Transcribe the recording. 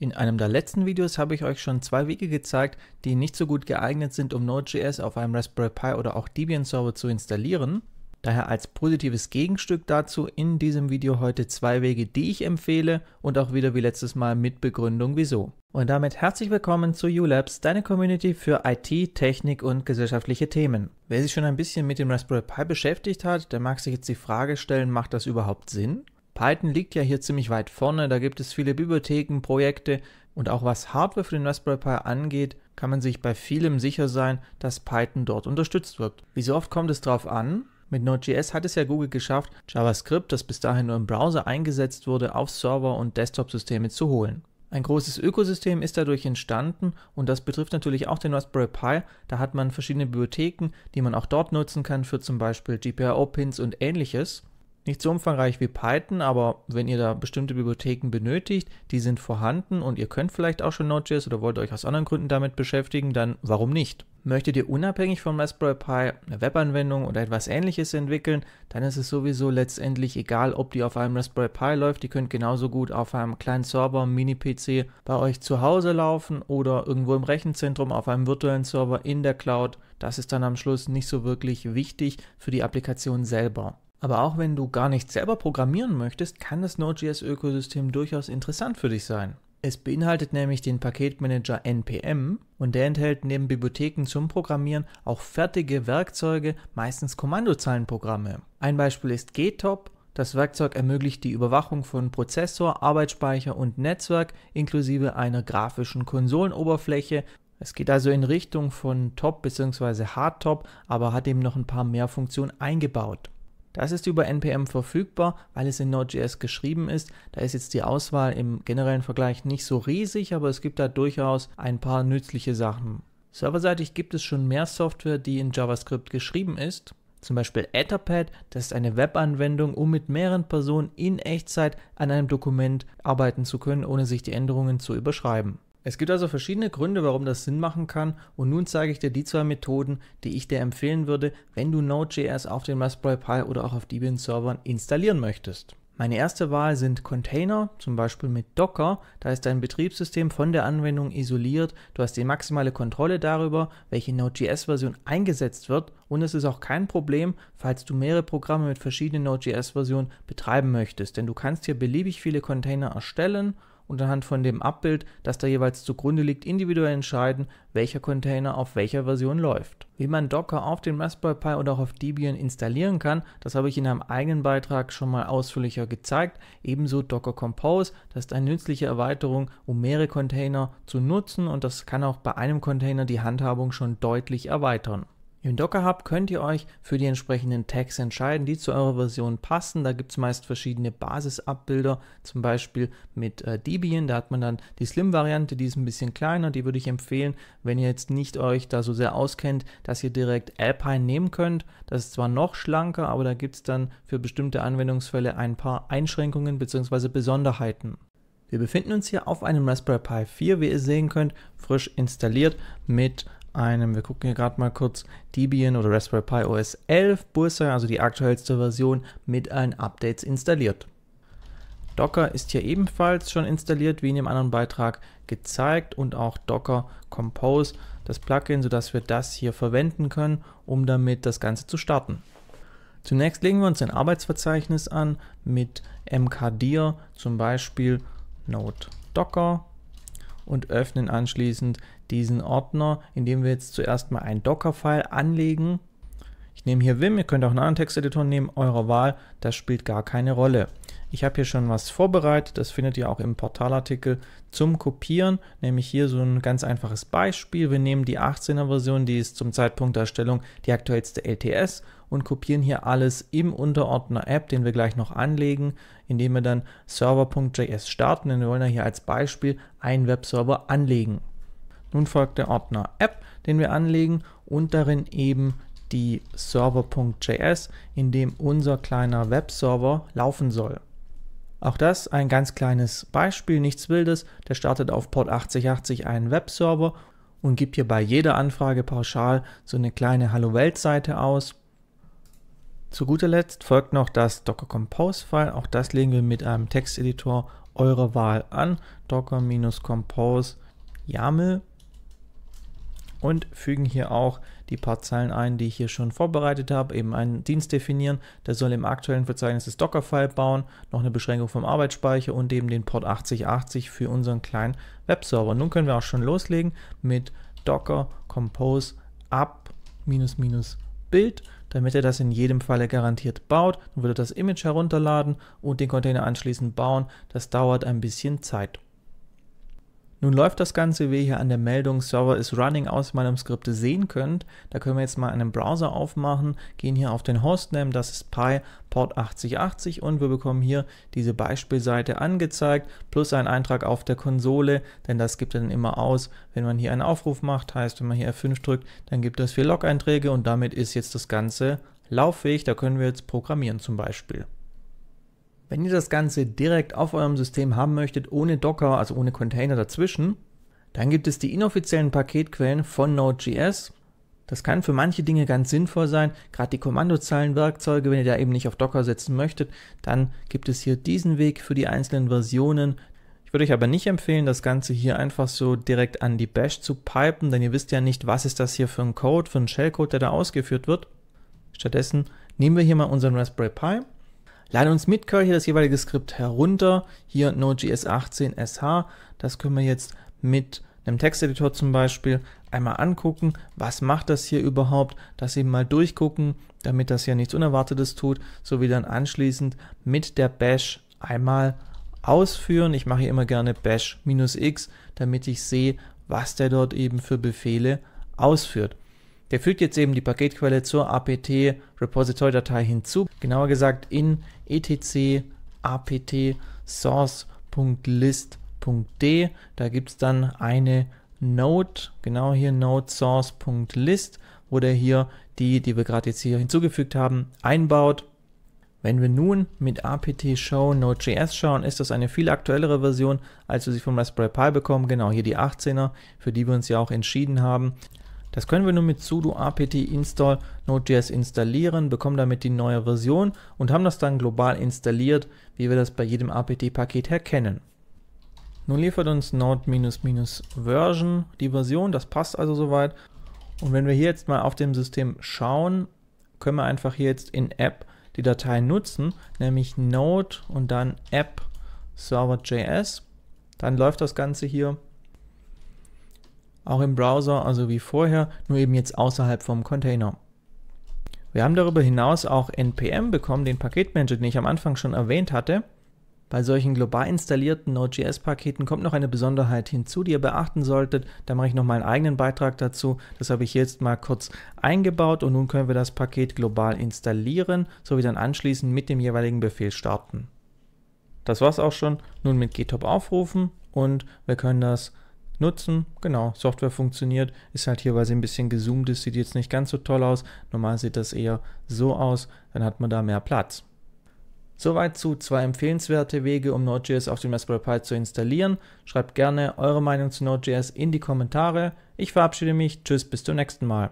In einem der letzten Videos habe ich euch schon zwei Wege gezeigt, die nicht so gut geeignet sind, um Node.js auf einem Raspberry Pi oder auch Debian Server zu installieren. Daher als positives Gegenstück dazu in diesem Video heute zwei Wege, die ich empfehle und auch wieder wie letztes Mal mit Begründung wieso. Und damit herzlich willkommen zu ULabs, deine Community für IT, Technik und gesellschaftliche Themen. Wer sich schon ein bisschen mit dem Raspberry Pi beschäftigt hat, der mag sich jetzt die Frage stellen, macht das überhaupt Sinn? Python liegt ja hier ziemlich weit vorne, da gibt es viele Bibliotheken, Projekte und auch was Hardware für den Raspberry Pi angeht, kann man sich bei vielem sicher sein, dass Python dort unterstützt wird. Wie so oft kommt es darauf an? Mit Node.js hat es ja Google geschafft, JavaScript, das bis dahin nur im Browser eingesetzt wurde, auf Server und Desktop-Systeme zu holen. Ein großes Ökosystem ist dadurch entstanden und das betrifft natürlich auch den Raspberry Pi. Da hat man verschiedene Bibliotheken, die man auch dort nutzen kann für zum Beispiel GPIO-Pins und ähnliches. Nicht so umfangreich wie Python, aber wenn ihr da bestimmte Bibliotheken benötigt, die sind vorhanden und ihr könnt vielleicht auch schon Node.js oder wollt euch aus anderen Gründen damit beschäftigen, dann warum nicht? Möchtet ihr unabhängig von Raspberry Pi eine Webanwendung oder etwas ähnliches entwickeln, dann ist es sowieso letztendlich egal, ob die auf einem Raspberry Pi läuft, die könnt genauso gut auf einem kleinen Server, Mini-PC bei euch zu Hause laufen oder irgendwo im Rechenzentrum auf einem virtuellen Server in der Cloud. Das ist dann am Schluss nicht so wirklich wichtig für die Applikation selber. Aber auch wenn du gar nicht selber programmieren möchtest, kann das Node.js-Ökosystem durchaus interessant für dich sein. Es beinhaltet nämlich den Paketmanager NPM und der enthält neben Bibliotheken zum Programmieren auch fertige Werkzeuge, meistens Kommandozeilenprogramme. Ein Beispiel ist GTOP. Das Werkzeug ermöglicht die Überwachung von Prozessor, Arbeitsspeicher und Netzwerk inklusive einer grafischen Konsolenoberfläche. Es geht also in Richtung von Top bzw. Hardtop, aber hat eben noch ein paar mehr Funktionen eingebaut. Das ist über NPM verfügbar, weil es in Node.js geschrieben ist. Da ist jetzt die Auswahl im generellen Vergleich nicht so riesig, aber es gibt da durchaus ein paar nützliche Sachen. Serverseitig gibt es schon mehr Software, die in JavaScript geschrieben ist. Zum Beispiel Etherpad, das ist eine Webanwendung, um mit mehreren Personen in Echtzeit an einem Dokument arbeiten zu können, ohne sich die Änderungen zu überschreiben. Es gibt also verschiedene Gründe, warum das Sinn machen kann und nun zeige ich dir die zwei Methoden, die ich dir empfehlen würde, wenn du Node.js auf den Raspberry Pi oder auch auf Debian Servern installieren möchtest. Meine erste Wahl sind Container, zum Beispiel mit Docker. Da ist dein Betriebssystem von der Anwendung isoliert. Du hast die maximale Kontrolle darüber, welche Node.js-Version eingesetzt wird. Und es ist auch kein Problem, falls du mehrere Programme mit verschiedenen Node.js-Versionen betreiben möchtest. Denn du kannst hier beliebig viele Container erstellen und anhand von dem Abbild, das da jeweils zugrunde liegt, individuell entscheiden, welcher Container auf welcher Version läuft. Wie man Docker auf dem Raspberry Pi oder auch auf Debian installieren kann, das habe ich in einem eigenen Beitrag schon mal ausführlicher gezeigt. Ebenso Docker Compose, das ist eine nützliche Erweiterung, um mehrere Container zu nutzen und das kann auch bei einem Container die Handhabung schon deutlich erweitern. Im Docker Hub könnt ihr euch für die entsprechenden Tags entscheiden, die zu eurer Version passen. Da gibt es meist verschiedene Basisabbilder, zum Beispiel mit äh, Debian. Da hat man dann die Slim-Variante, die ist ein bisschen kleiner. Die würde ich empfehlen, wenn ihr jetzt nicht euch da so sehr auskennt, dass ihr direkt Alpine nehmen könnt. Das ist zwar noch schlanker, aber da gibt es dann für bestimmte Anwendungsfälle ein paar Einschränkungen bzw. Besonderheiten. Wir befinden uns hier auf einem Raspberry Pi 4, wie ihr sehen könnt, frisch installiert mit einem, wir gucken hier gerade mal kurz, Debian oder Raspberry Pi OS 11 Bursa, also die aktuellste Version, mit allen Updates installiert. Docker ist hier ebenfalls schon installiert, wie in dem anderen Beitrag gezeigt und auch Docker Compose, das Plugin, sodass wir das hier verwenden können, um damit das Ganze zu starten. Zunächst legen wir uns ein Arbeitsverzeichnis an mit mkdir, zum Beispiel Node Docker und öffnen anschließend diesen Ordner, indem wir jetzt zuerst mal ein Docker-File anlegen. Ich nehme hier Vim, ihr könnt auch einen anderen Texteditor nehmen, eurer Wahl, das spielt gar keine Rolle. Ich habe hier schon was vorbereitet, das findet ihr auch im Portalartikel zum Kopieren, nämlich hier so ein ganz einfaches Beispiel. Wir nehmen die 18er Version, die ist zum Zeitpunkt der Erstellung die aktuellste LTS und kopieren hier alles im Unterordner App, den wir gleich noch anlegen, indem wir dann server.js starten. Denn wir wollen ja hier als Beispiel einen Webserver anlegen. Nun folgt der Ordner App, den wir anlegen und darin eben die server.js, in dem unser kleiner Webserver laufen soll. Auch das ein ganz kleines Beispiel, nichts Wildes. Der startet auf Port 8080 einen Webserver und gibt hier bei jeder Anfrage pauschal so eine kleine Hallo-Welt-Seite aus. Zu guter Letzt folgt noch das Docker Compose File. Auch das legen wir mit einem Texteditor eurer Wahl an. Docker-compose YAML und fügen hier auch die paar Zeilen ein, die ich hier schon vorbereitet habe, eben einen Dienst definieren, der soll im aktuellen Verzeichnis das Docker-File bauen, noch eine Beschränkung vom Arbeitsspeicher und eben den Port 8080 für unseren kleinen Webserver. Nun können wir auch schon loslegen mit docker compose up-build damit er das in jedem Falle garantiert baut. Dann würde das Image herunterladen und den Container anschließend bauen. Das dauert ein bisschen Zeit. Nun läuft das Ganze, wie ihr hier an der Meldung Server is running aus meinem Skript sehen könnt. Da können wir jetzt mal einen Browser aufmachen, gehen hier auf den Hostname, das ist Pi Port 8080 und wir bekommen hier diese Beispielseite angezeigt, plus einen Eintrag auf der Konsole, denn das gibt dann immer aus, wenn man hier einen Aufruf macht, heißt, wenn man hier F5 drückt, dann gibt es vier Log-Einträge und damit ist jetzt das Ganze lauffähig, da können wir jetzt programmieren zum Beispiel. Wenn ihr das Ganze direkt auf eurem System haben möchtet, ohne Docker, also ohne Container dazwischen, dann gibt es die inoffiziellen Paketquellen von Node.js. Das kann für manche Dinge ganz sinnvoll sein, gerade die Kommandozeilenwerkzeuge, wenn ihr da eben nicht auf Docker setzen möchtet, dann gibt es hier diesen Weg für die einzelnen Versionen. Ich würde euch aber nicht empfehlen, das Ganze hier einfach so direkt an die Bash zu pipen, denn ihr wisst ja nicht, was ist das hier für ein Code, für ein Shellcode, der da ausgeführt wird. Stattdessen nehmen wir hier mal unseren Raspberry Pi Laden uns mit Kirche das jeweilige Skript herunter, hier Node.js 18 SH, das können wir jetzt mit einem Texteditor zum Beispiel einmal angucken, was macht das hier überhaupt, das eben mal durchgucken, damit das hier nichts Unerwartetes tut, So wie dann anschließend mit der Bash einmal ausführen. Ich mache hier immer gerne Bash-X, damit ich sehe, was der dort eben für Befehle ausführt. Der fügt jetzt eben die Paketquelle zur apt Repository-Datei hinzu, genauer gesagt in etc apt source.list.d. Da gibt es dann eine Node, genau hier Node source.list, wo der hier die, die wir gerade jetzt hier hinzugefügt haben, einbaut. Wenn wir nun mit apt show Node.js schauen, ist das eine viel aktuellere Version, als wir sie vom Raspberry Pi bekommen. Genau hier die 18er, für die wir uns ja auch entschieden haben. Das können wir nur mit sudo apt install Node.js installieren, bekommen damit die neue Version und haben das dann global installiert, wie wir das bei jedem apt-Paket herkennen. Nun liefert uns Node-Version die Version, das passt also soweit. Und wenn wir hier jetzt mal auf dem System schauen, können wir einfach hier jetzt in App die Datei nutzen, nämlich Node und dann App Server.js. Dann läuft das Ganze hier auch im Browser, also wie vorher, nur eben jetzt außerhalb vom Container. Wir haben darüber hinaus auch NPM bekommen, den Paketmanager, den ich am Anfang schon erwähnt hatte. Bei solchen global installierten Node.js-Paketen kommt noch eine Besonderheit hinzu, die ihr beachten solltet. Da mache ich noch mal einen eigenen Beitrag dazu. Das habe ich jetzt mal kurz eingebaut und nun können wir das Paket global installieren, sowie dann anschließend mit dem jeweiligen Befehl starten. Das war's auch schon. Nun mit GitHub aufrufen und wir können das nutzen. Genau, Software funktioniert. Ist halt hier, weil sie ein bisschen gezoomt ist, sieht jetzt nicht ganz so toll aus. Normal sieht das eher so aus, dann hat man da mehr Platz. Soweit zu zwei empfehlenswerte Wege, um Node.js auf dem Raspberry Pi zu installieren. Schreibt gerne eure Meinung zu Node.js in die Kommentare. Ich verabschiede mich. Tschüss, bis zum nächsten Mal.